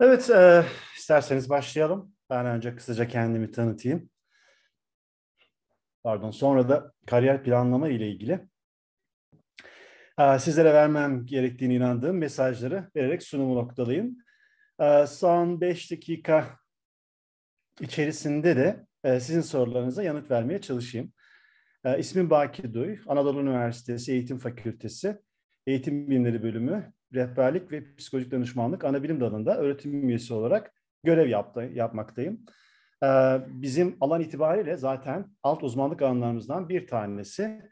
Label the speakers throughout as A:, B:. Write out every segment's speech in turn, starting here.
A: Evet, e, isterseniz başlayalım. Ben önce kısaca kendimi tanıtayım. Pardon, sonra da kariyer planlama ile ilgili e, sizlere vermem gerektiğini inandığım mesajları vererek sunumu noktalayayım. E, son 5 dakika içerisinde de e, sizin sorularınıza yanıt vermeye çalışayım. E, ismim Baki Duy, Anadolu Üniversitesi Eğitim Fakültesi Eğitim Bilimleri Bölümü rehberlik ve psikolojik danışmanlık Anabilim dalında öğretim üyesi olarak görev yaptı, yapmaktayım. Ee, bizim alan itibariyle zaten alt uzmanlık alanlarımızdan bir tanesi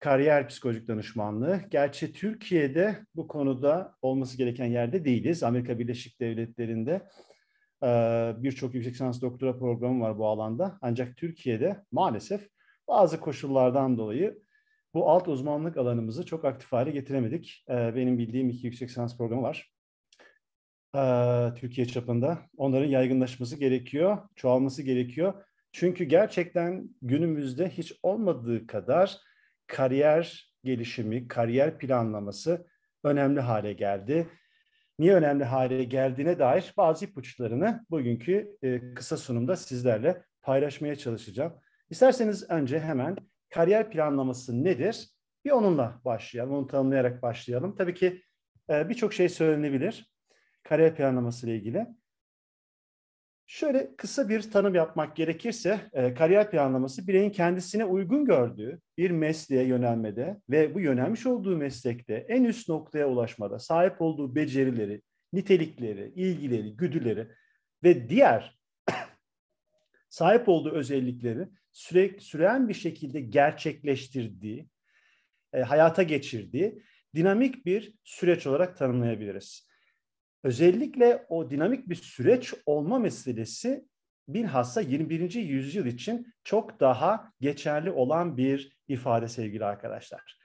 A: kariyer psikolojik danışmanlığı. Gerçi Türkiye'de bu konuda olması gereken yerde değiliz. Amerika Birleşik Devletleri'nde e, birçok yüksek lisans doktora programı var bu alanda. Ancak Türkiye'de maalesef bazı koşullardan dolayı bu alt uzmanlık alanımızı çok aktif hale getiremedik. Ee, benim bildiğim iki yüksek lisans programı var. Ee, Türkiye çapında. Onların yaygınlaşması gerekiyor, çoğalması gerekiyor. Çünkü gerçekten günümüzde hiç olmadığı kadar kariyer gelişimi, kariyer planlaması önemli hale geldi. Niye önemli hale geldiğine dair bazı ipuçlarını bugünkü e, kısa sunumda sizlerle paylaşmaya çalışacağım. İsterseniz önce hemen kariyer planlaması nedir? Bir onunla başlayalım, onu tanımlayarak başlayalım. Tabii ki e, birçok şey söylenebilir kariyer planlaması ile ilgili. Şöyle kısa bir tanım yapmak gerekirse, e, kariyer planlaması bireyin kendisine uygun gördüğü bir mesleğe yönelmede ve bu yönelmiş olduğu meslekte en üst noktaya ulaşmada sahip olduğu becerileri, nitelikleri, ilgileri, güdüleri ve diğer sahip olduğu özellikleri süre, süren bir şekilde gerçekleştirdiği, e, hayata geçirdiği dinamik bir süreç olarak tanımlayabiliriz. Özellikle o dinamik bir süreç olma meselesi bilhassa 21. yüzyıl için çok daha geçerli olan bir ifade sevgili arkadaşlar.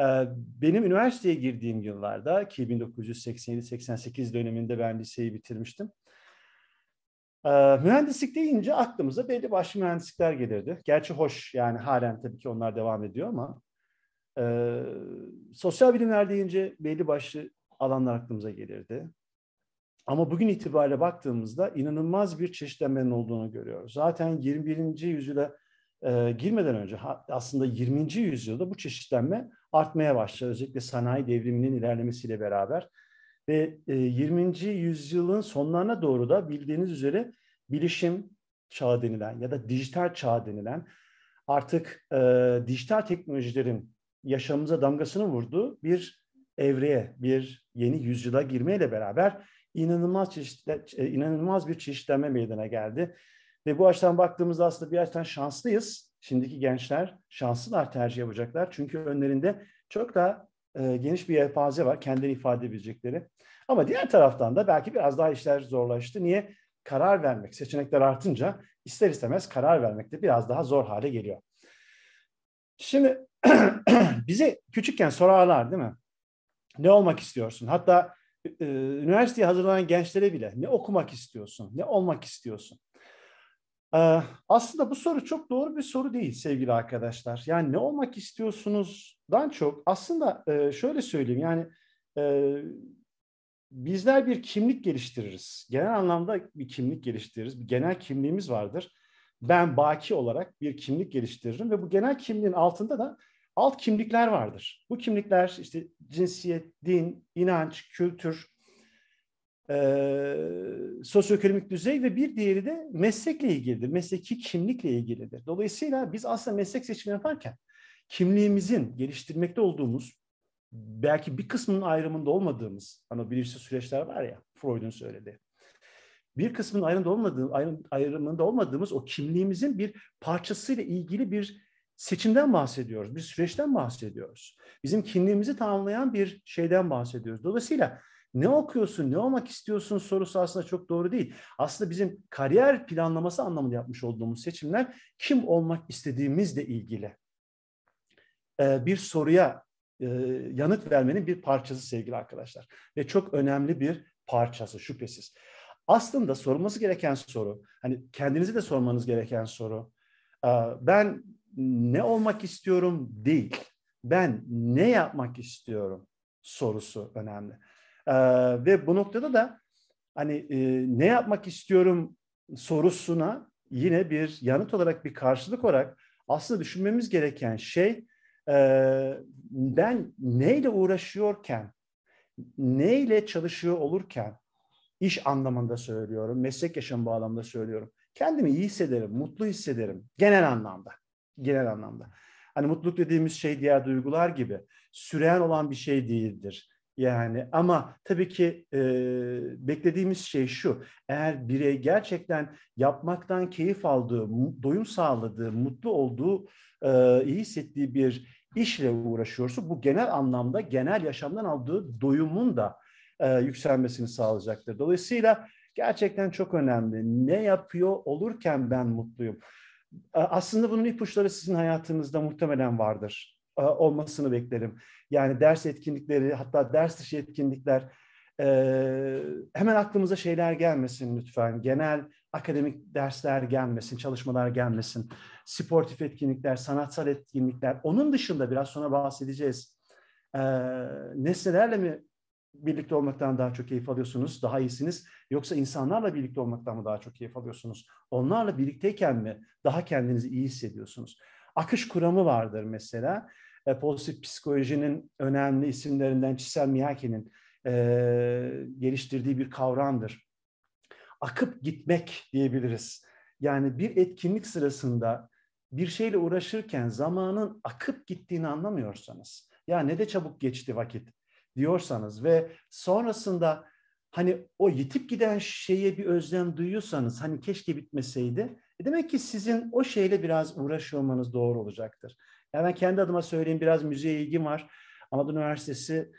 A: E, benim üniversiteye girdiğim yıllarda ki 1987-88 döneminde ben liseyi bitirmiştim. Ee, mühendislik deyince aklımıza belli başlı mühendislikler gelirdi. Gerçi hoş yani halen tabii ki onlar devam ediyor ama e, sosyal bilimler deyince belli başlı alanlar aklımıza gelirdi. Ama bugün itibariyle baktığımızda inanılmaz bir çeşitlenmenin olduğunu görüyoruz. Zaten 21. yüzyıla e, girmeden önce aslında 20. yüzyılda bu çeşitlenme artmaya başladı. Özellikle sanayi devriminin ilerlemesiyle beraber ve 20. E, yüzyılın sonlarına doğru da bildiğiniz üzere bilişim çağı denilen ya da dijital çağı denilen artık e, dijital teknolojilerin yaşamımıza damgasını vurduğu bir evreye, bir yeni yüzyıla girmeyle beraber inanılmaz çeşitler, inanılmaz bir çeşitlenme meydana geldi. Ve bu açıdan baktığımızda aslında bir açıdan şanslıyız. Şimdiki gençler şanslılar tercih yapacaklar. Çünkü önlerinde çok daha e, geniş bir yelpaze var kendini ifade edebilecekleri. Ama diğer taraftan da belki biraz daha işler zorlaştı. Niye? Karar vermek, seçenekler artınca ister istemez karar vermek de biraz daha zor hale geliyor. Şimdi bize küçükken sorarlar değil mi? Ne olmak istiyorsun? Hatta e, üniversiteye hazırlanan gençlere bile ne okumak istiyorsun, ne olmak istiyorsun? aslında bu soru çok doğru bir soru değil sevgili arkadaşlar. Yani ne olmak istiyorsunuzdan çok aslında şöyle söyleyeyim yani bizler bir kimlik geliştiririz. Genel anlamda bir kimlik geliştiririz. Bir genel kimliğimiz vardır. Ben baki olarak bir kimlik geliştiririm ve bu genel kimliğin altında da alt kimlikler vardır. Bu kimlikler işte cinsiyet, din, inanç, kültür, e, sosyoekonomik düzey ve bir diğeri de meslekle ilgilidir. Mesleki kimlikle ilgilidir. Dolayısıyla biz aslında meslek seçimi yaparken kimliğimizin geliştirmekte olduğumuz belki bir kısmının ayrımında olmadığımız hani bilinçli süreçler var ya Freud'un söylediği. Bir kısmının ayrımında olmadığımız, ayrımında olmadığımız o kimliğimizin bir parçasıyla ilgili bir seçimden bahsediyoruz. Bir süreçten bahsediyoruz. Bizim kimliğimizi tanımlayan bir şeyden bahsediyoruz. Dolayısıyla ne okuyorsun, ne olmak istiyorsun sorusu aslında çok doğru değil. Aslında bizim kariyer planlaması anlamında yapmış olduğumuz seçimler kim olmak istediğimizle ilgili ee, bir soruya e, yanıt vermenin bir parçası sevgili arkadaşlar. Ve çok önemli bir parçası şüphesiz. Aslında sorulması gereken soru, hani kendinizi de sormanız gereken soru, e, ben ne olmak istiyorum değil, ben ne yapmak istiyorum sorusu önemli. E, ve bu noktada da hani e, ne yapmak istiyorum sorusuna yine bir yanıt olarak bir karşılık olarak aslında düşünmemiz gereken şey e, ben neyle uğraşıyorken, neyle çalışıyor olurken iş anlamında söylüyorum, meslek yaşam bağlamında söylüyorum. Kendimi iyi hissederim, mutlu hissederim genel anlamda. Genel anlamda. Hani mutluluk dediğimiz şey diğer duygular gibi süren olan bir şey değildir. Yani ama tabii ki e, beklediğimiz şey şu. Eğer birey gerçekten yapmaktan keyif aldığı, doyum sağladığı, mutlu olduğu, e, iyi hissettiği bir işle uğraşıyorsa bu genel anlamda genel yaşamdan aldığı doyumun da e, yükselmesini sağlayacaktır. Dolayısıyla gerçekten çok önemli. Ne yapıyor olurken ben mutluyum. E, aslında bunun ipuçları sizin hayatınızda muhtemelen vardır olmasını beklerim. Yani ders etkinlikleri hatta ders dışı etkinlikler e, hemen aklımıza şeyler gelmesin lütfen. Genel akademik dersler gelmesin, çalışmalar gelmesin. Sportif etkinlikler, sanatsal etkinlikler. Onun dışında biraz sonra bahsedeceğiz. E, nesnelerle mi birlikte olmaktan daha çok keyif alıyorsunuz, daha iyisiniz? Yoksa insanlarla birlikte olmaktan mı daha çok keyif alıyorsunuz? Onlarla birlikteyken mi daha kendinizi iyi hissediyorsunuz? Akış kuramı vardır mesela e, pozitif psikolojinin önemli isimlerinden Çisel Miyake'nin e, geliştirdiği bir kavramdır. Akıp gitmek diyebiliriz. Yani bir etkinlik sırasında bir şeyle uğraşırken zamanın akıp gittiğini anlamıyorsanız, ya ne de çabuk geçti vakit diyorsanız ve sonrasında hani o yitip giden şeye bir özlem duyuyorsanız hani keşke bitmeseydi, e, demek ki sizin o şeyle biraz uğraşıyor olmanız doğru olacaktır. Ben kendi adıma söyleyeyim biraz müziğe ilgim var. Anadolu Üniversitesi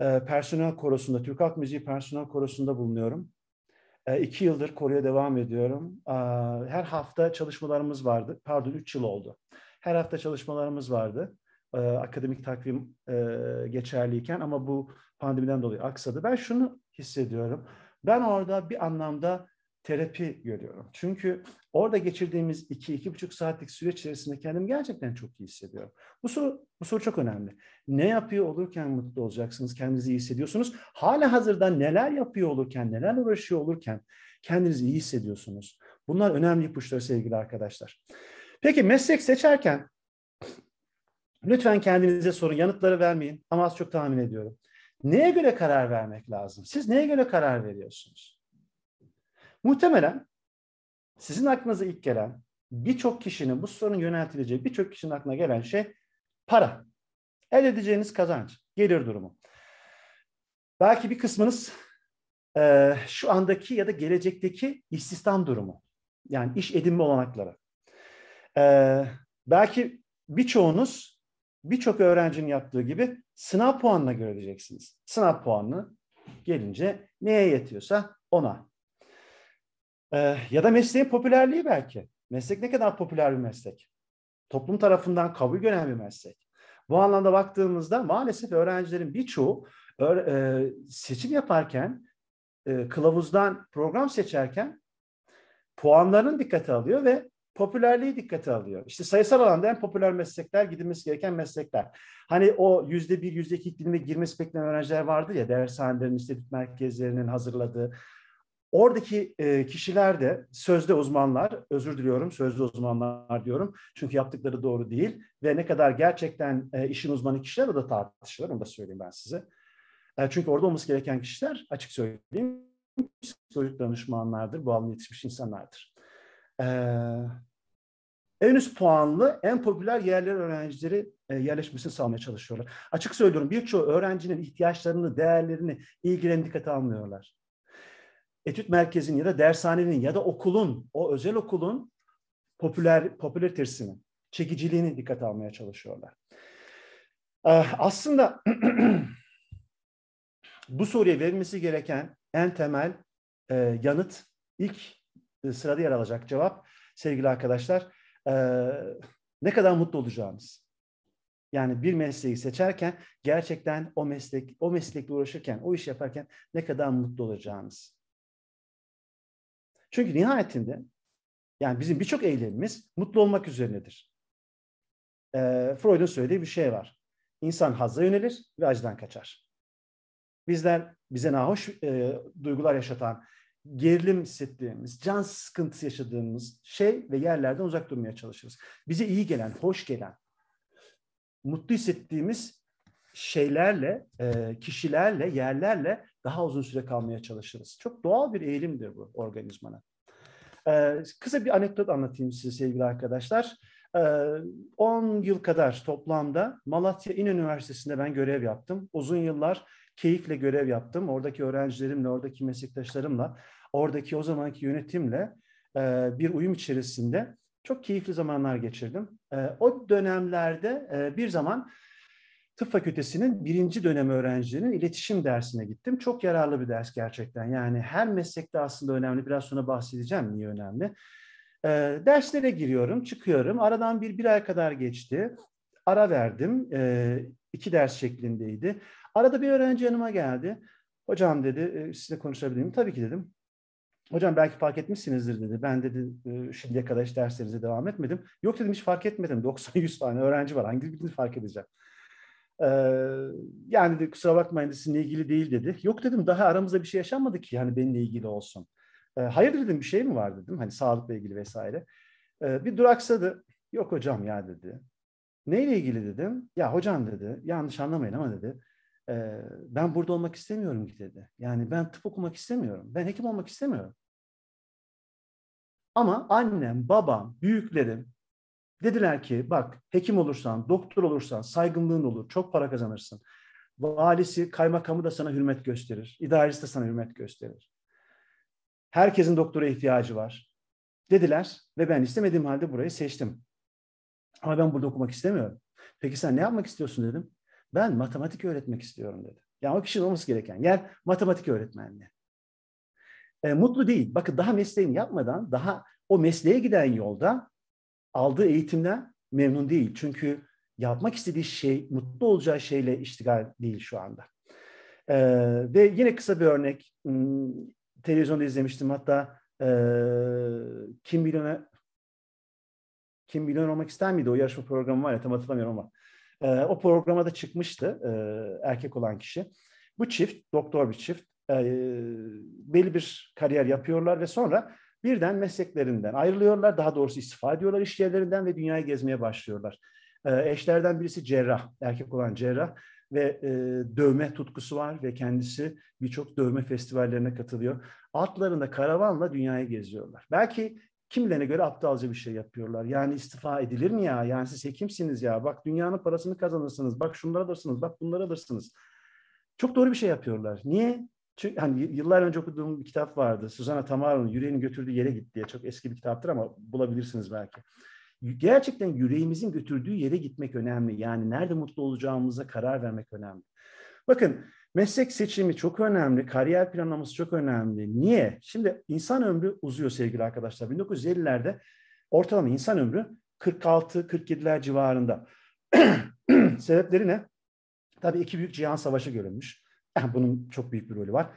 A: e, personel korosunda, Türk Halk Müziği personel korosunda bulunuyorum. E, iki yıldır koroya devam ediyorum. E, her hafta çalışmalarımız vardı. Pardon, üç yıl oldu. Her hafta çalışmalarımız vardı. E, akademik takvim e, geçerliyken ama bu pandemiden dolayı aksadı. Ben şunu hissediyorum. Ben orada bir anlamda terapi görüyorum. Çünkü orada geçirdiğimiz iki, iki buçuk saatlik süreç içerisinde kendimi gerçekten çok iyi hissediyorum. Bu soru, bu soru çok önemli. Ne yapıyor olurken mutlu olacaksınız, kendinizi iyi hissediyorsunuz. Hala hazırda neler yapıyor olurken, neler uğraşıyor olurken kendinizi iyi hissediyorsunuz. Bunlar önemli ipuçları sevgili arkadaşlar. Peki meslek seçerken lütfen kendinize sorun, yanıtları vermeyin ama az çok tahmin ediyorum. Neye göre karar vermek lazım? Siz neye göre karar veriyorsunuz? Muhtemelen sizin aklınıza ilk gelen birçok kişinin bu sorunun yöneltileceği birçok kişinin aklına gelen şey para. Elde edeceğiniz kazanç, gelir durumu. Belki bir kısmınız e, şu andaki ya da gelecekteki istihdam durumu. Yani iş edinme olanakları. E, belki birçoğunuz birçok öğrencinin yaptığı gibi sınav puanına göre diyeceksiniz. Sınav puanı gelince neye yetiyorsa ona. Ee, ya da mesleğin popülerliği belki. Meslek ne kadar popüler bir meslek? Toplum tarafından kabul gören bir meslek. Bu anlamda baktığımızda maalesef öğrencilerin birçoğu e, seçim yaparken, e, kılavuzdan program seçerken puanlarını dikkate alıyor ve popülerliği dikkate alıyor. İşte sayısal alanda en popüler meslekler gidilmesi gereken meslekler. Hani o yüzde bir, yüzde iki iklimde girmesi beklenen öğrenciler vardı ya dershanelerin, işte merkezlerinin hazırladığı Oradaki e, kişiler de sözde uzmanlar, özür diliyorum sözde uzmanlar diyorum. Çünkü yaptıkları doğru değil ve ne kadar gerçekten e, işin uzmanı kişiler o da tartışılır, onu da söyleyeyim ben size. E, çünkü orada olması gereken kişiler açık söyleyeyim psikolojik danışmanlardır, bu alana yetişmiş insanlardır. E, en üst puanlı, en popüler yerler öğrencileri e, yerleşmesini sağlamaya çalışıyorlar. Açık söylüyorum birçoğu öğrencinin ihtiyaçlarını, değerlerini ilgilen dikkate almıyorlar etüt merkezinin ya da dershanenin ya da okulun, o özel okulun popüler popülaritesini, çekiciliğini dikkate almaya çalışıyorlar. Ah, aslında bu soruya verilmesi gereken en temel e, yanıt, ilk e, sırada yer alacak cevap sevgili arkadaşlar, e, ne kadar mutlu olacağınız. Yani bir mesleği seçerken gerçekten o meslek o meslekle uğraşırken, o iş yaparken ne kadar mutlu olacağınız. Çünkü nihayetinde yani bizim birçok eylemimiz mutlu olmak üzerinedir. E, Freud'un söylediği bir şey var. İnsan hazza yönelir ve acıdan kaçar. Bizler bize nahoş e, duygular yaşatan, gerilim hissettiğimiz, can sıkıntısı yaşadığımız şey ve yerlerden uzak durmaya çalışırız. Bize iyi gelen, hoş gelen, mutlu hissettiğimiz şeylerle, e, kişilerle, yerlerle daha uzun süre kalmaya çalışırız. Çok doğal bir eğilimdir bu organizmana. E, kısa bir anekdot anlatayım size sevgili arkadaşlar. 10 e, yıl kadar toplamda Malatya İN Üniversitesi'nde ben görev yaptım. Uzun yıllar keyifle görev yaptım. Oradaki öğrencilerimle, oradaki meslektaşlarımla, oradaki o zamanki yönetimle bir uyum içerisinde çok keyifli zamanlar geçirdim. O dönemlerde bir zaman tıp fakültesinin birinci dönem öğrencilerinin iletişim dersine gittim. Çok yararlı bir ders gerçekten. Yani her meslekte aslında önemli. Biraz sonra bahsedeceğim niye önemli. E, derslere giriyorum, çıkıyorum. Aradan bir, bir ay kadar geçti. Ara verdim. E, iki ders şeklindeydi. Arada bir öğrenci yanıma geldi. Hocam dedi, e, sizinle konuşabilir miyim? Tabii ki dedim. Hocam belki fark etmişsinizdir dedi. Ben dedi şimdiye kadar hiç derslerinize devam etmedim. Yok dedim hiç fark etmedim. 90-100 tane öğrenci var. Hangi birini fark edeceğim? yani de kusura bakmayın de sizinle ilgili değil dedi. Yok dedim daha aramızda bir şey yaşanmadı ki hani benimle ilgili olsun. Ee, hayır dedim bir şey mi var dedim hani sağlıkla ilgili vesaire. bir duraksadı. Yok hocam ya dedi. Neyle ilgili dedim. Ya hocam dedi yanlış anlamayın ama dedi. ben burada olmak istemiyorum ki dedi. Yani ben tıp okumak istemiyorum. Ben hekim olmak istemiyorum. Ama annem, babam, büyüklerim Dediler ki bak hekim olursan, doktor olursan saygınlığın olur, çok para kazanırsın. Valisi, kaymakamı da sana hürmet gösterir. İdaresi de sana hürmet gösterir. Herkesin doktora ihtiyacı var. Dediler ve ben istemediğim halde burayı seçtim. Ama ben burada okumak istemiyorum. Peki sen ne yapmak istiyorsun dedim. Ben matematik öğretmek istiyorum dedi. Yani o kişinin olması gereken yer matematik öğretmenliği. E, mutlu değil. Bakın daha mesleğini yapmadan, daha o mesleğe giden yolda aldığı eğitimden memnun değil. Çünkü yapmak istediği şey, mutlu olacağı şeyle iştigal değil şu anda. E, ve yine kısa bir örnek. Hmm, televizyonda izlemiştim hatta e, Kim Milyoner Kim Milyoner Olmak ister miydi? O yarışma programı var ya tam hatırlamıyorum ama. E, o programa da çıkmıştı e, erkek olan kişi. Bu çift, doktor bir çift. E, belli bir kariyer yapıyorlar ve sonra birden mesleklerinden ayrılıyorlar. Daha doğrusu istifa ediyorlar işyerlerinden ve dünyayı gezmeye başlıyorlar. Ee, eşlerden birisi cerrah, erkek olan cerrah ve e, dövme tutkusu var ve kendisi birçok dövme festivallerine katılıyor. Atlarında karavanla dünyayı geziyorlar. Belki kimilerine göre aptalca bir şey yapıyorlar. Yani istifa edilir mi ya? Yani siz hekimsiniz ya. Bak dünyanın parasını kazanırsınız. Bak şunları alırsınız. Bak bunları alırsınız. Çok doğru bir şey yapıyorlar. Niye? Çünkü hani yıllar önce okuduğum bir kitap vardı. Susana Tamaro'nun Yüreğini Götürdüğü Yere Git diye. Çok eski bir kitaptır ama bulabilirsiniz belki. Gerçekten yüreğimizin götürdüğü yere gitmek önemli. Yani nerede mutlu olacağımıza karar vermek önemli. Bakın meslek seçimi çok önemli, kariyer planlaması çok önemli. Niye? Şimdi insan ömrü uzuyor sevgili arkadaşlar. 1950'lerde ortalama insan ömrü 46-47'ler civarında. Sebepleri ne? Tabii iki büyük cihan savaşı görülmüş. Bunun çok büyük bir rolü var.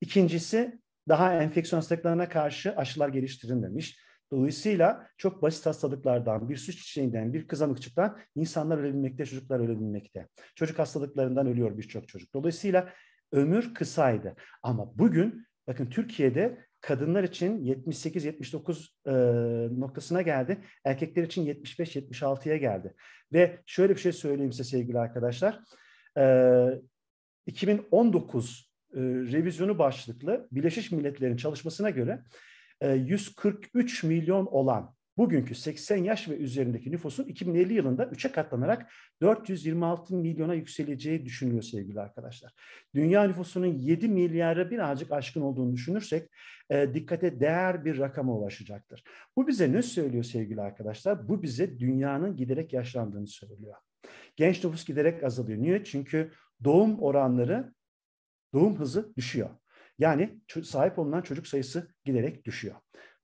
A: İkincisi daha enfeksiyon hastalıklarına karşı aşılar geliştirin demiş. Dolayısıyla çok basit hastalıklardan, bir süs çiçeğinden, bir kızamıkçıktan insanlar ölebilmekte, çocuklar ölebilmekte. Çocuk hastalıklarından ölüyor birçok çocuk. Dolayısıyla ömür kısaydı. Ama bugün bakın Türkiye'de kadınlar için 78-79 e, noktasına geldi. Erkekler için 75-76'ya geldi. Ve şöyle bir şey söyleyeyim size sevgili arkadaşlar. E, 2019 e, revizyonu başlıklı Birleşmiş Milletler'in çalışmasına göre e, 143 milyon olan bugünkü 80 yaş ve üzerindeki nüfusun 2050 yılında 3'e katlanarak 426 milyona yükseleceği düşünülüyor sevgili arkadaşlar. Dünya nüfusunun 7 milyara birazcık aşkın olduğunu düşünürsek e, dikkate değer bir rakama ulaşacaktır. Bu bize ne söylüyor sevgili arkadaşlar? Bu bize dünyanın giderek yaşlandığını söylüyor. Genç nüfus giderek azalıyor. Niye? Çünkü doğum oranları, doğum hızı düşüyor. Yani sahip olunan çocuk sayısı giderek düşüyor.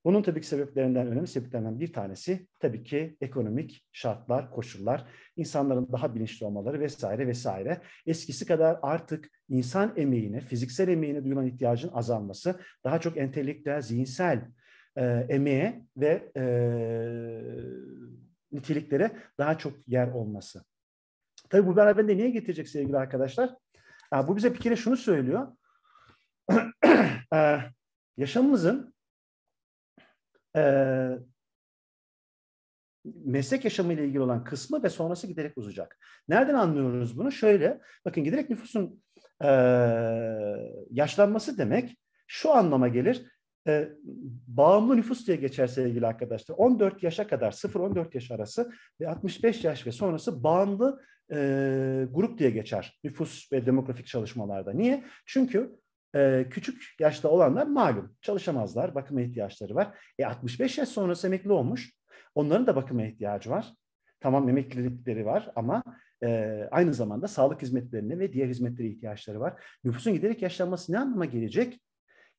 A: Bunun tabii ki sebeplerinden, önemli sebeplerinden bir tanesi tabii ki ekonomik şartlar, koşullar, insanların daha bilinçli olmaları vesaire vesaire. Eskisi kadar artık insan emeğine, fiziksel emeğine duyulan ihtiyacın azalması, daha çok entelektüel, zihinsel e, emeğe ve e, niteliklere daha çok yer olması. Tabii bu beraberinde niye getirecek sevgili arkadaşlar? bu bize bir kere şunu söylüyor. yaşamımızın e, meslek yaşamıyla ilgili olan kısmı ve sonrası giderek uzayacak. Nereden anlıyoruz bunu? Şöyle, bakın giderek nüfusun e, yaşlanması demek şu anlama gelir e, bağımlı nüfus diye geçer sevgili arkadaşlar. 14 yaşa kadar 0-14 yaş arası ve 65 yaş ve sonrası bağımlı e, grup diye geçer nüfus ve demografik çalışmalarda. Niye? Çünkü e, küçük yaşta olanlar malum çalışamazlar, bakıma ihtiyaçları var. E 65 yaş sonrası emekli olmuş. Onların da bakıma ihtiyacı var. Tamam emeklilikleri var ama e, aynı zamanda sağlık hizmetlerine ve diğer hizmetlere ihtiyaçları var. Nüfusun giderek yaşlanması ne anlama gelecek?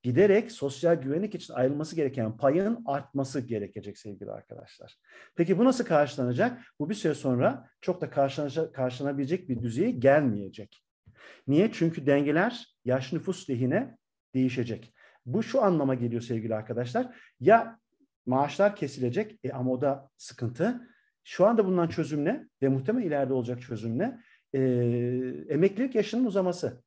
A: giderek sosyal güvenlik için ayrılması gereken payın artması gerekecek sevgili arkadaşlar. Peki bu nasıl karşılanacak? Bu bir süre sonra çok da karşılanabilecek bir düzeye gelmeyecek. Niye? Çünkü dengeler yaş nüfus lehine değişecek. Bu şu anlama geliyor sevgili arkadaşlar. Ya maaşlar kesilecek e, ama o da sıkıntı. Şu anda bundan çözüm ne ve muhtemelen ileride olacak çözümle e, ee, emeklilik yaşının uzaması.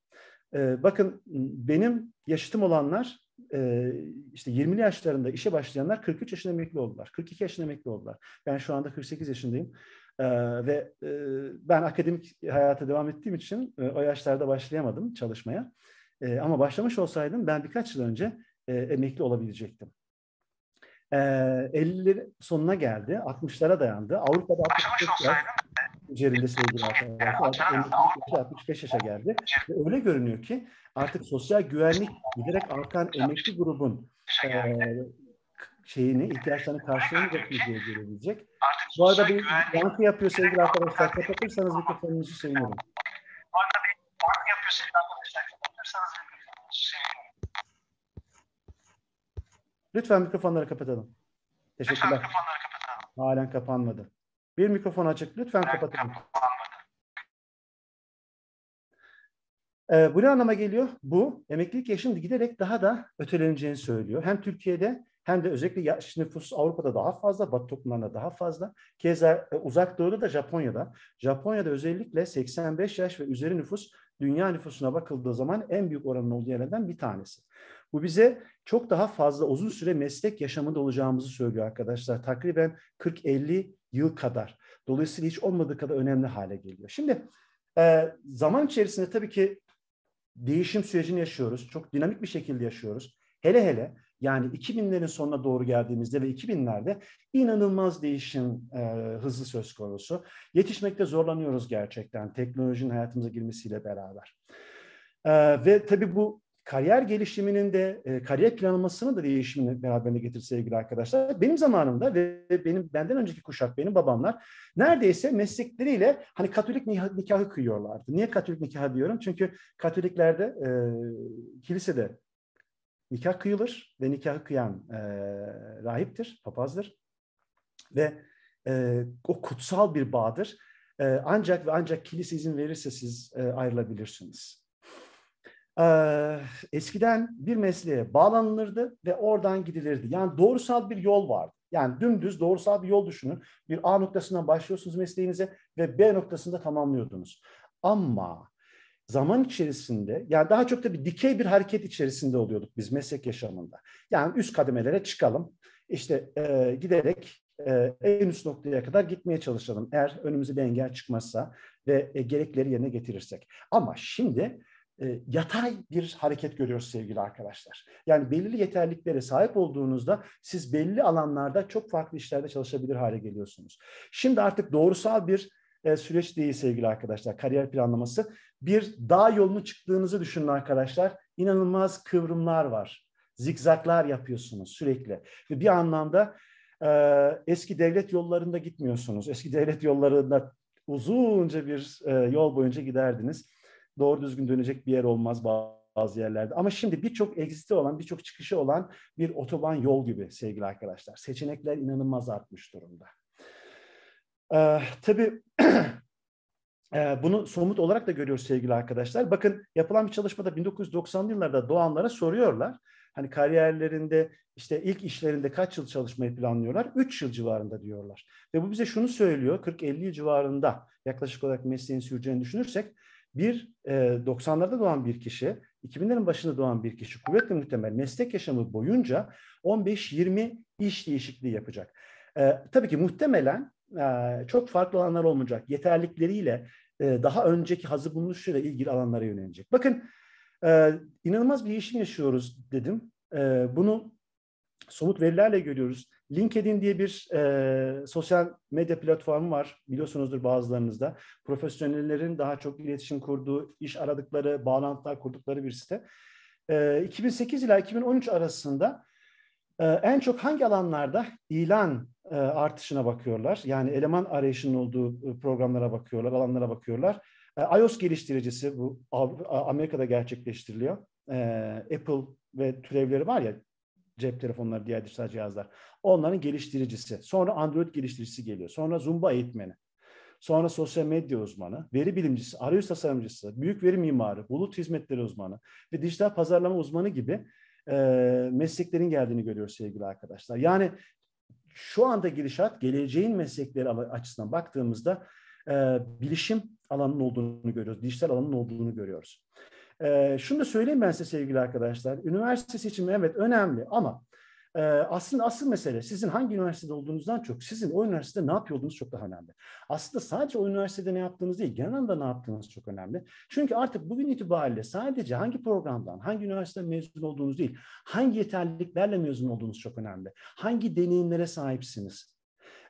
A: E, bakın benim yaşıtım olanlar e, işte 20'li yaşlarında işe başlayanlar 43 yaşında emekli oldular. 42 yaşında emekli oldular. Ben şu anda 48 yaşındayım. Ee, ve e, ben akademik hayata devam ettiğim için e, o yaşlarda başlayamadım çalışmaya. E, ama başlamış olsaydım ben birkaç yıl önce e, emekli olabilecektim. E, ee, 50'lerin sonuna geldi, 60'lara dayandı. Avrupa'da başlamış olsaydım üzerinde sevgili arkadaşlar. 65 yaşa geldi. Ve öyle görünüyor ki artık sosyal güvenlik giderek artan emekli grubun e, şeyini, ihtiyaçlarını karşılamayacak bir diye görebilecek. Bu arada bir yankı yapıyor sevgili arkadaşlar. Kapatırsanız mikrofonunuzu sevinirim. Bu arada bir yankı sevinirim. Lütfen mikrofonları kapatalım. Teşekkürler. mikrofonları kapatalım. Halen kapanmadı. Bir mikrofon açık. Lütfen kapatın. Ee, bu ne anlama geliyor? Bu emeklilik yaşının giderek daha da öteleneceğini söylüyor. Hem Türkiye'de hem de özellikle yaş nüfus Avrupa'da daha fazla, Batı toplumlarında daha fazla. Keza e, uzak doğuda da Japonya'da. Japonya'da özellikle 85 yaş ve üzeri nüfus dünya nüfusuna bakıldığı zaman en büyük oranın olduğu yerlerden bir tanesi. Bu bize çok daha fazla uzun süre meslek yaşamında olacağımızı söylüyor arkadaşlar. Takriben 40-50 yıl kadar. Dolayısıyla hiç olmadığı kadar önemli hale geliyor. Şimdi e, zaman içerisinde tabii ki değişim sürecini yaşıyoruz. Çok dinamik bir şekilde yaşıyoruz. Hele hele yani 2000'lerin sonuna doğru geldiğimizde ve 2000'lerde inanılmaz değişim e, hızı söz konusu. Yetişmekte zorlanıyoruz gerçekten teknolojinin hayatımıza girmesiyle beraber. E, ve tabii bu kariyer gelişiminin de e, kariyer planlamasını da değişimini beraberine getir sevgili arkadaşlar. Benim zamanımda ve benim benden önceki kuşak benim babamlar neredeyse meslekleriyle hani Katolik nikahı kıyıyorlardı. Niye Katolik nikahı diyorum? Çünkü Katoliklerde e, kilisede nikah kıyılır ve nikahı kıyan e, rahiptir, papazdır ve e, o kutsal bir bağdır. E, ancak ve ancak kilise izin verirse siz e, ayrılabilirsiniz. E, eskiden bir mesleğe bağlanılırdı ve oradan gidilirdi. Yani doğrusal bir yol vardı. Yani dümdüz doğrusal bir yol düşünün. Bir A noktasından başlıyorsunuz mesleğinize ve B noktasında tamamlıyordunuz. Ama zaman içerisinde yani daha çok da bir dikey bir hareket içerisinde oluyorduk biz meslek yaşamında. Yani üst kademelere çıkalım. İşte e, giderek e, en üst noktaya kadar gitmeye çalışalım. Eğer önümüze bir engel çıkmazsa ve e, gerekleri yerine getirirsek. Ama şimdi e, yatay bir hareket görüyoruz sevgili arkadaşlar. Yani belirli yeterliklere sahip olduğunuzda siz belli alanlarda çok farklı işlerde çalışabilir hale geliyorsunuz. Şimdi artık doğrusal bir e, süreç değil sevgili arkadaşlar. Kariyer planlaması. Bir dağ yolunu çıktığınızı düşünün arkadaşlar. İnanılmaz kıvrımlar var. Zikzaklar yapıyorsunuz sürekli. Ve bir anlamda e, eski devlet yollarında gitmiyorsunuz. Eski devlet yollarında uzunca bir e, yol boyunca giderdiniz. Doğru düzgün dönecek bir yer olmaz bazı yerlerde. Ama şimdi birçok exit'i olan, birçok çıkışı olan bir otoban yol gibi sevgili arkadaşlar. Seçenekler inanılmaz artmış durumda. Ee, tabii e, bunu somut olarak da görüyoruz sevgili arkadaşlar. Bakın yapılan bir çalışmada 1990'lı yıllarda doğanlara soruyorlar. Hani kariyerlerinde işte ilk işlerinde kaç yıl çalışmayı planlıyorlar? 3 yıl civarında diyorlar. Ve bu bize şunu söylüyor 40-50 yıl civarında yaklaşık olarak mesleğin süreceğini düşünürsek bir e, 90'larda doğan bir kişi, 2000'lerin başında doğan bir kişi kuvvetli muhtemel meslek yaşamı boyunca 15-20 iş değişikliği yapacak. E, tabii ki muhtemelen ee, çok farklı alanlar olmayacak. Yeterlikleriyle e, daha önceki hazır bulunuşuyla ilgili alanlara yönelecek. Bakın e, inanılmaz bir değişim yaşıyoruz dedim. E, bunu somut verilerle görüyoruz. LinkedIn diye bir e, sosyal medya platformu var. Biliyorsunuzdur bazılarınızda. Profesyonellerin daha çok iletişim kurduğu, iş aradıkları, bağlantılar kurdukları bir site. E, 2008 ile 2013 arasında ee, en çok hangi alanlarda ilan e, artışına bakıyorlar? Yani eleman arayışının olduğu e, programlara bakıyorlar, alanlara bakıyorlar. E, iOS geliştiricisi bu Amerika'da gerçekleştiriliyor. Apple ve türevleri var ya cep telefonları, diğer dijital cihazlar. Onların geliştiricisi. Sonra Android geliştiricisi geliyor. Sonra Zumba eğitmeni. Sonra sosyal medya uzmanı, veri bilimcisi, arayüz tasarımcısı, büyük veri mimarı, bulut hizmetleri uzmanı ve dijital pazarlama uzmanı gibi e, mesleklerin geldiğini görüyoruz sevgili arkadaşlar. Yani şu anda girişat geleceğin meslekleri açısından baktığımızda e, bilişim alanının olduğunu görüyoruz, dijital alanın olduğunu görüyoruz. E, şunu da söyleyeyim ben size sevgili arkadaşlar. Üniversite seçimi evet önemli ama e, aslında asıl mesele sizin hangi üniversitede olduğunuzdan çok sizin o üniversitede ne yapıyordunuz çok daha önemli. Aslında sadece o üniversitede ne yaptığınız değil, genel anlamda ne yaptığınız çok önemli. Çünkü artık bugün itibariyle sadece hangi programdan, hangi üniversiteden mezun olduğunuz değil, hangi yeterliliklerle mezun olduğunuz çok önemli. Hangi deneyimlere sahipsiniz?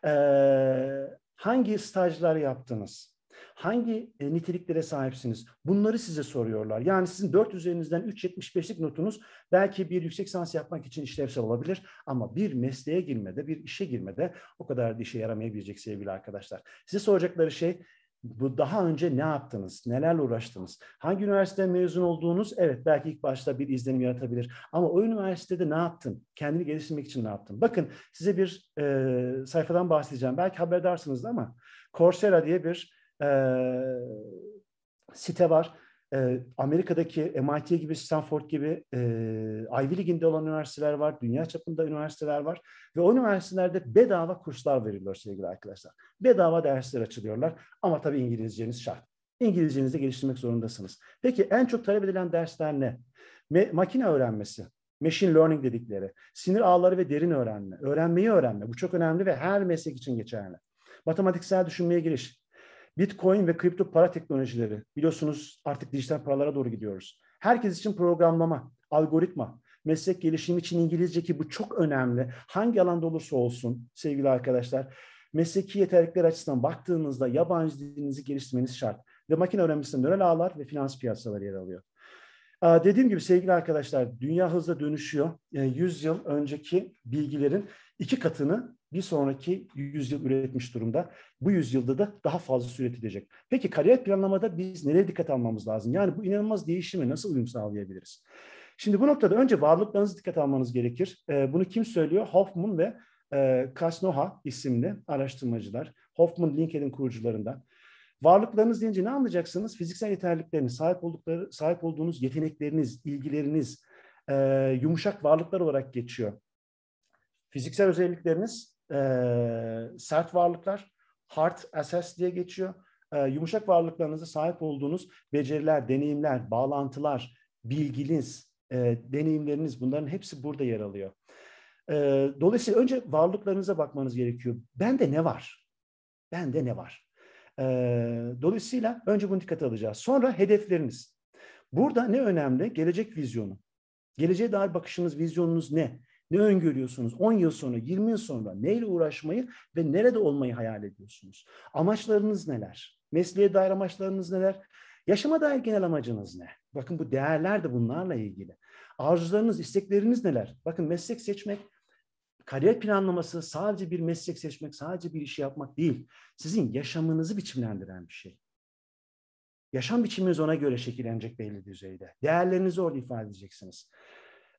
A: Ee, hangi stajlar yaptınız? Hangi e, niteliklere sahipsiniz? Bunları size soruyorlar. Yani sizin 4 üzerinizden 3.75'lik notunuz belki bir yüksek sans yapmak için işlevsel olabilir ama bir mesleğe girmede, bir işe girmede o kadar da işe yaramayabilecek sevgili arkadaşlar. Size soracakları şey bu daha önce ne yaptınız, nelerle uğraştınız, hangi üniversite mezun olduğunuz evet belki ilk başta bir izlenim yaratabilir ama o üniversitede ne yaptın, kendini geliştirmek için ne yaptın? Bakın size bir e, sayfadan bahsedeceğim, belki haberdarsınız ama Coursera diye bir site var. E, Amerika'daki MIT gibi, Stanford gibi e, Ivy League'inde olan üniversiteler var, dünya çapında üniversiteler var ve o üniversitelerde bedava kurslar veriliyor sevgili arkadaşlar. Bedava dersler açılıyorlar ama tabii İngilizceniz şart. İngilizcenizi geliştirmek zorundasınız. Peki en çok talep edilen dersler ne? Me- makine öğrenmesi, machine learning dedikleri, sinir ağları ve derin öğrenme, öğrenmeyi öğrenme. Bu çok önemli ve her meslek için geçerli. Matematiksel düşünmeye giriş, Bitcoin ve kripto para teknolojileri biliyorsunuz artık dijital paralara doğru gidiyoruz. Herkes için programlama, algoritma, meslek gelişimi için İngilizce ki bu çok önemli. Hangi alanda olursa olsun sevgili arkadaşlar mesleki yeterlikler açısından baktığınızda yabancı dilinizi geliştirmeniz şart. Ve makine öğrenmesinde nörel ağlar ve finans piyasaları yer alıyor. Dediğim gibi sevgili arkadaşlar dünya hızla dönüşüyor. 100 ee, yıl önceki bilgilerin iki katını bir sonraki yüzyıl üretmiş durumda. Bu yüzyılda da daha fazla üretilecek. Peki kariyer planlamada biz nereye dikkat almamız lazım? Yani bu inanılmaz değişimi nasıl uyum sağlayabiliriz? Şimdi bu noktada önce varlıklarınızı dikkat almanız gerekir. E, bunu kim söylüyor? Hoffman ve e, Kasnoha isimli araştırmacılar. Hoffman LinkedIn kurucularından. Varlıklarınız deyince ne anlayacaksınız? Fiziksel yeterlilikleriniz, sahip oldukları, sahip olduğunuz yetenekleriniz, ilgileriniz, e, yumuşak varlıklar olarak geçiyor. Fiziksel özellikleriniz e, sert varlıklar, hard assets diye geçiyor. E, yumuşak varlıklarınıza sahip olduğunuz beceriler, deneyimler, bağlantılar, bilginiz, e, deneyimleriniz bunların hepsi burada yer alıyor. E, dolayısıyla önce varlıklarınıza bakmanız gerekiyor. Bende ne var? Bende ne var? E, dolayısıyla önce bunu dikkate alacağız. Sonra hedefleriniz. Burada ne önemli? Gelecek vizyonu. Geleceğe dair bakışınız, vizyonunuz ne? Ne öngörüyorsunuz? 10 yıl sonra, 20 yıl sonra neyle uğraşmayı ve nerede olmayı hayal ediyorsunuz? Amaçlarınız neler? Mesleğe dair amaçlarınız neler? Yaşama dair genel amacınız ne? Bakın bu değerler de bunlarla ilgili. Arzularınız, istekleriniz neler? Bakın meslek seçmek, kariyer planlaması sadece bir meslek seçmek, sadece bir işi yapmak değil. Sizin yaşamınızı biçimlendiren bir şey. Yaşam biçiminiz ona göre şekillenecek belli düzeyde. Değerlerinizi orada ifade edeceksiniz.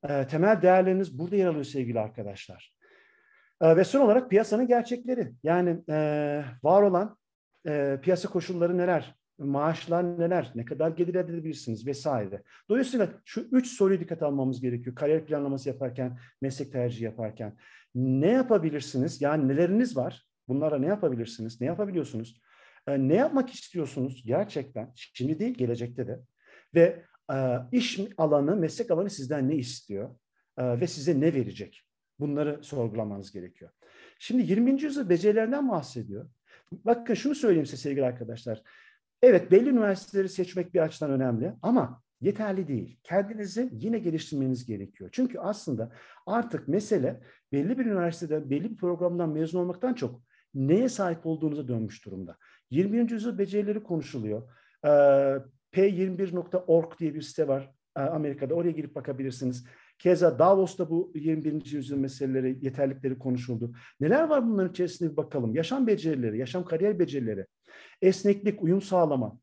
A: Ee, temel değerleriniz burada yer alıyor sevgili arkadaşlar. Ee, ve son olarak piyasanın gerçekleri. Yani e, var olan e, piyasa koşulları neler? maaşlar neler, ne kadar gelir elde edebilirsiniz vesaire. Dolayısıyla şu üç soruyu dikkat almamız gerekiyor. Kariyer planlaması yaparken, meslek tercihi yaparken. Ne yapabilirsiniz? Yani neleriniz var? Bunlara ne yapabilirsiniz? Ne yapabiliyorsunuz? Ee, ne yapmak istiyorsunuz gerçekten? Şimdi değil, gelecekte de. Ve ee, iş alanı, meslek alanı sizden ne istiyor ee, ve size ne verecek? Bunları sorgulamanız gerekiyor. Şimdi 20. yüzyıl becerilerinden bahsediyor. Bakın şunu söyleyeyim size sevgili arkadaşlar. Evet belli üniversiteleri seçmek bir açıdan önemli ama yeterli değil. Kendinizi yine geliştirmeniz gerekiyor. Çünkü aslında artık mesele belli bir üniversitede belli bir programdan mezun olmaktan çok neye sahip olduğunuza dönmüş durumda. 20. yüzyıl becerileri konuşuluyor. Ee, P21.org diye bir site var e, Amerika'da. Oraya girip bakabilirsiniz. Keza Davos'ta bu 21. yüzyıl meseleleri, yeterlikleri konuşuldu. Neler var bunların içerisinde bir bakalım. Yaşam becerileri, yaşam kariyer becerileri, esneklik, uyum sağlama,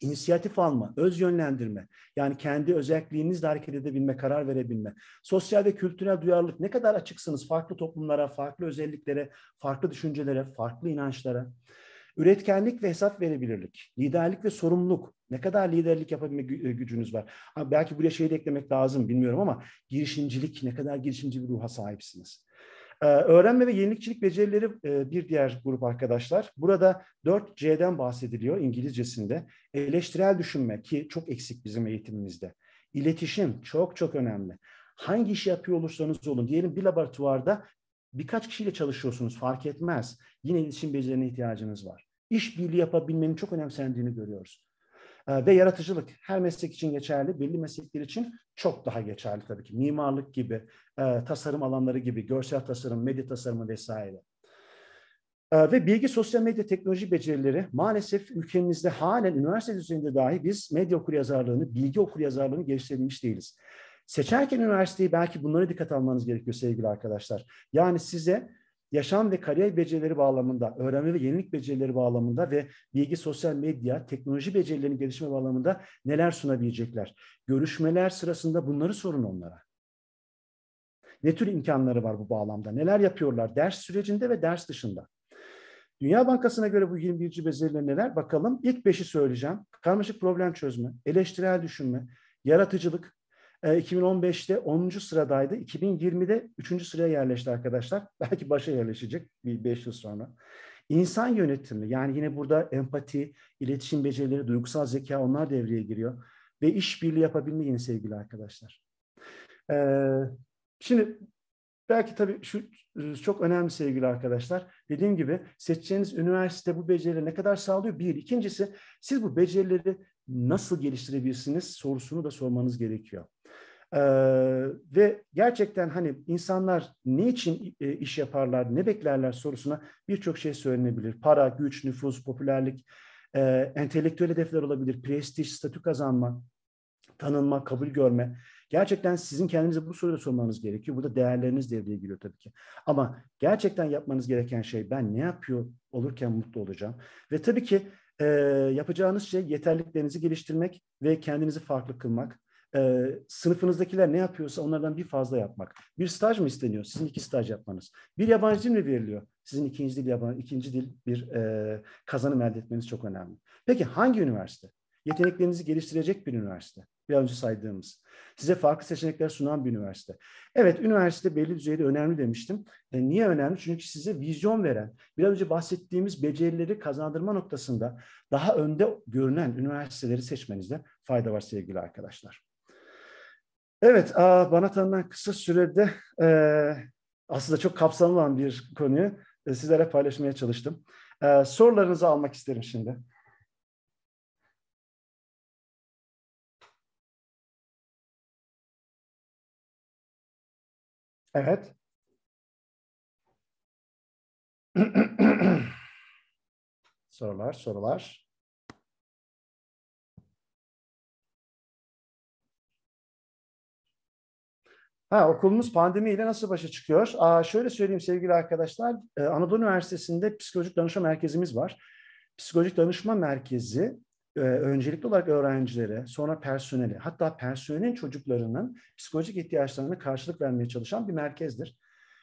A: inisiyatif alma, öz yönlendirme, yani kendi özelliğinizle hareket edebilme, karar verebilme, sosyal ve kültürel duyarlılık, ne kadar açıksınız farklı toplumlara, farklı özelliklere, farklı düşüncelere, farklı inançlara, Üretkenlik ve hesap verebilirlik, liderlik ve sorumluluk. Ne kadar liderlik yapabilme e, gücünüz var. Ha, belki buraya şey de eklemek lazım bilmiyorum ama girişimcilik, ne kadar girişimci bir ruha sahipsiniz. Ee, öğrenme ve yenilikçilik becerileri e, bir diğer grup arkadaşlar. Burada 4C'den bahsediliyor İngilizcesinde. Eleştirel düşünme ki çok eksik bizim eğitimimizde. İletişim çok çok önemli hangi işi yapıyor olursanız olun diyelim bir laboratuvarda Birkaç kişiyle çalışıyorsunuz fark etmez. Yine iletişim becerilerine ihtiyacınız var. İş birliği yapabilmenin çok önemsendiğini görüyoruz. Ee, ve yaratıcılık her meslek için geçerli, belli meslekler için çok daha geçerli tabii ki. Mimarlık gibi, e, tasarım alanları gibi, görsel tasarım, medya tasarımı vesaire. Ee, ve bilgi, sosyal medya teknoloji becerileri maalesef ülkemizde halen üniversite düzeyinde dahi biz medya okuryazarlığını, bilgi okuryazarlığını geliştirebilmiş değiliz. Seçerken üniversiteyi belki bunlara dikkat almanız gerekiyor sevgili arkadaşlar. Yani size yaşam ve kariyer becerileri bağlamında, öğrenme ve yenilik becerileri bağlamında ve bilgi, sosyal medya, teknoloji becerilerinin gelişme bağlamında neler sunabilecekler? Görüşmeler sırasında bunları sorun onlara. Ne tür imkanları var bu bağlamda? Neler yapıyorlar ders sürecinde ve ders dışında? Dünya Bankası'na göre bu 21. beceriler neler? Bakalım ilk beşi söyleyeceğim. Karmaşık problem çözme, eleştirel düşünme, yaratıcılık, 2015'te e, 10. sıradaydı. 2020'de 3. sıraya yerleşti arkadaşlar. Belki başa yerleşecek bir 5 yıl sonra. İnsan yönetimi yani yine burada empati, iletişim becerileri, duygusal zeka onlar devreye giriyor. Ve işbirliği yapabilmeyin sevgili arkadaşlar. Ee, şimdi belki tabii şu e, çok önemli sevgili arkadaşlar. Dediğim gibi seçeceğiniz üniversite bu becerileri ne kadar sağlıyor? Bir. İkincisi siz bu becerileri nasıl geliştirebilirsiniz sorusunu da sormanız gerekiyor. Ee, ve gerçekten hani insanlar ne için e, iş yaparlar, ne beklerler sorusuna birçok şey söylenebilir. Para, güç, nüfus, popülerlik, e, entelektüel hedefler olabilir, prestij, statü kazanma, tanınma, kabul görme. Gerçekten sizin kendinize bu soruyu da sormanız gerekiyor. Burada değerleriniz devreye giriyor tabii ki. Ama gerçekten yapmanız gereken şey ben ne yapıyor olurken mutlu olacağım. Ve tabii ki e, yapacağınız şey yeterliklerinizi geliştirmek ve kendinizi farklı kılmak e, sınıfınızdakiler ne yapıyorsa onlardan bir fazla yapmak. Bir staj mı isteniyor? Sizin iki staj yapmanız. Bir yabancı dil mi veriliyor? Sizin ikinci dil yabancı, ikinci dil bir e, kazanım elde etmeniz çok önemli. Peki hangi üniversite? Yeteneklerinizi geliştirecek bir üniversite. Bir önce saydığımız. Size farklı seçenekler sunan bir üniversite. Evet üniversite belli düzeyde önemli demiştim. E, niye önemli? Çünkü size vizyon veren, biraz önce bahsettiğimiz becerileri kazandırma noktasında daha önde görünen üniversiteleri seçmenizde fayda var sevgili arkadaşlar. Evet, bana tanınan kısa sürede e, aslında çok kapsamlı olan bir konuyu e, sizlere paylaşmaya çalıştım. E,
B: sorularınızı almak isterim şimdi. Evet. sorular, sorular. Ha, okulumuz pandemiyle nasıl başa
A: çıkıyor? Aa, şöyle söyleyeyim sevgili arkadaşlar. E, Anadolu Üniversitesi'nde psikolojik danışma merkezimiz var. Psikolojik danışma merkezi e, öncelikli olarak öğrencilere, sonra personeli, hatta personelin çocuklarının psikolojik ihtiyaçlarına karşılık vermeye çalışan bir merkezdir.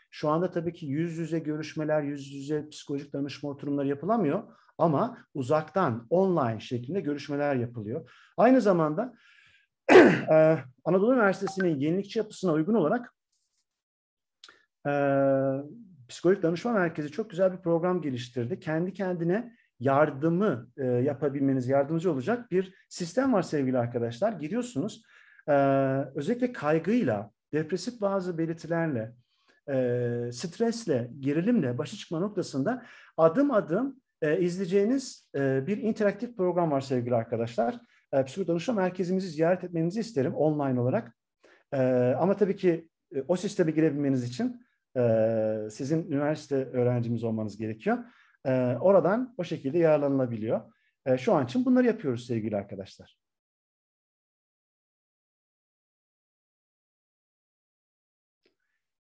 A: Şu anda tabii ki yüz yüze görüşmeler, yüz yüze psikolojik danışma oturumları yapılamıyor ama uzaktan, online şeklinde görüşmeler yapılıyor. Aynı zamanda ee, Anadolu Üniversitesi'nin yenilikçi yapısına uygun olarak e, Psikolojik Danışma Merkezi çok güzel bir program geliştirdi. Kendi kendine yardımı e, yapabilmeniz yardımcı olacak bir sistem var sevgili arkadaşlar. Giriyorsunuz e, özellikle kaygıyla, depresif bazı belirtilerle, e, stresle, gerilimle başa çıkma noktasında adım adım e, izleyeceğiniz e, bir interaktif program var sevgili arkadaşlar e, psikolojik danışma merkezimizi ziyaret etmenizi isterim online olarak. E, ama tabii ki e, o sisteme girebilmeniz için e, sizin üniversite öğrencimiz olmanız gerekiyor. E, oradan o
B: şekilde yararlanılabiliyor. E, şu an için bunları yapıyoruz sevgili arkadaşlar.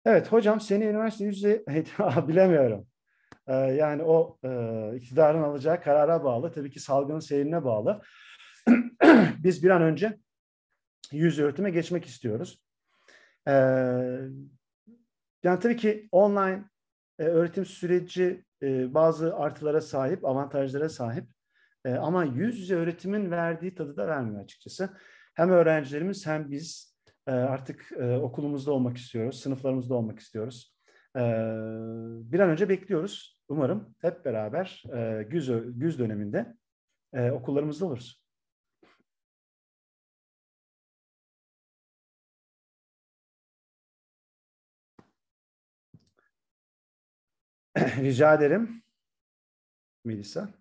B: Evet hocam seni üniversite yüzde bilemiyorum. Ee, yani o e, iktidarın
A: alacağı karara bağlı, tabii ki salgının seyrine bağlı. biz bir an önce yüz öğretime geçmek istiyoruz. Ee, yani tabii ki online e, öğretim süreci e, bazı artılara sahip, avantajlara sahip. E, ama yüz yüze öğretimin verdiği tadı da vermiyor açıkçası. Hem öğrencilerimiz hem biz e, artık e, okulumuzda olmak istiyoruz, sınıflarımızda olmak istiyoruz. E, bir an önce bekliyoruz. Umarım hep beraber e, güz,
B: güz döneminde e, okullarımızda oluruz. Rica ederim. Melisa.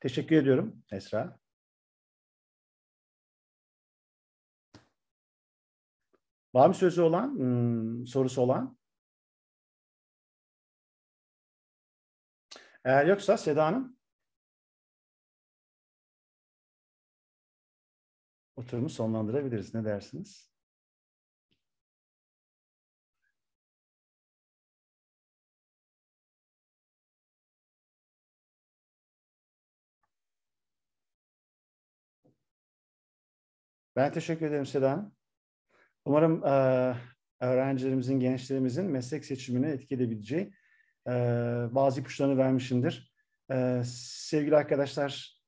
B: Teşekkür ediyorum Esra. Var mı sözü olan, hmm, sorusu olan? Eğer yoksa Seda Hanım. Oturumu sonlandırabiliriz. Ne dersiniz? Ben teşekkür ederim Seda. Umarım e, öğrencilerimizin,
A: gençlerimizin meslek seçimine etkileyebileceği e, bazı ipuçlarını vermişimdir. E, sevgili arkadaşlar,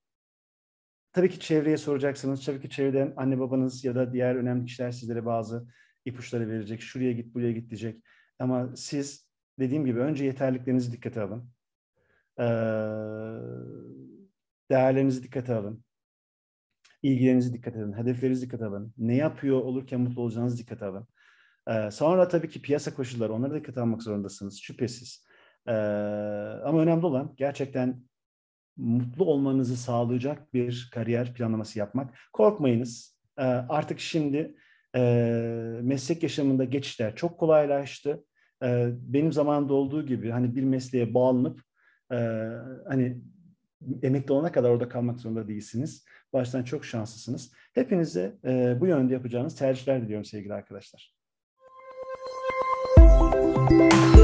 A: tabii ki çevreye soracaksınız. Tabii ki çevreden anne babanız ya da diğer önemli kişiler sizlere bazı ipuçları verecek. Şuraya git, buraya git diyecek. Ama siz dediğim gibi önce yeterliklerinizi dikkate alın. E, değerlerinizi dikkate alın ilgilerinizi dikkat edin, hedeflerinizi dikkat edin, ne yapıyor olurken mutlu olacağınızı dikkat edin. Ee, sonra tabii ki piyasa koşulları, onlara dikkat almak zorundasınız şüphesiz. Ee, ama önemli olan gerçekten mutlu olmanızı sağlayacak bir kariyer planlaması yapmak. Korkmayınız. Ee, artık şimdi e, meslek yaşamında geçişler çok kolaylaştı. Ee, benim zamanımda olduğu gibi hani bir mesleğe bağlanıp e, hani emekli olana kadar orada kalmak zorunda değilsiniz. Baştan çok şanslısınız. Hepinize e, bu yönde yapacağınız tercihler diliyorum sevgili arkadaşlar. Müzik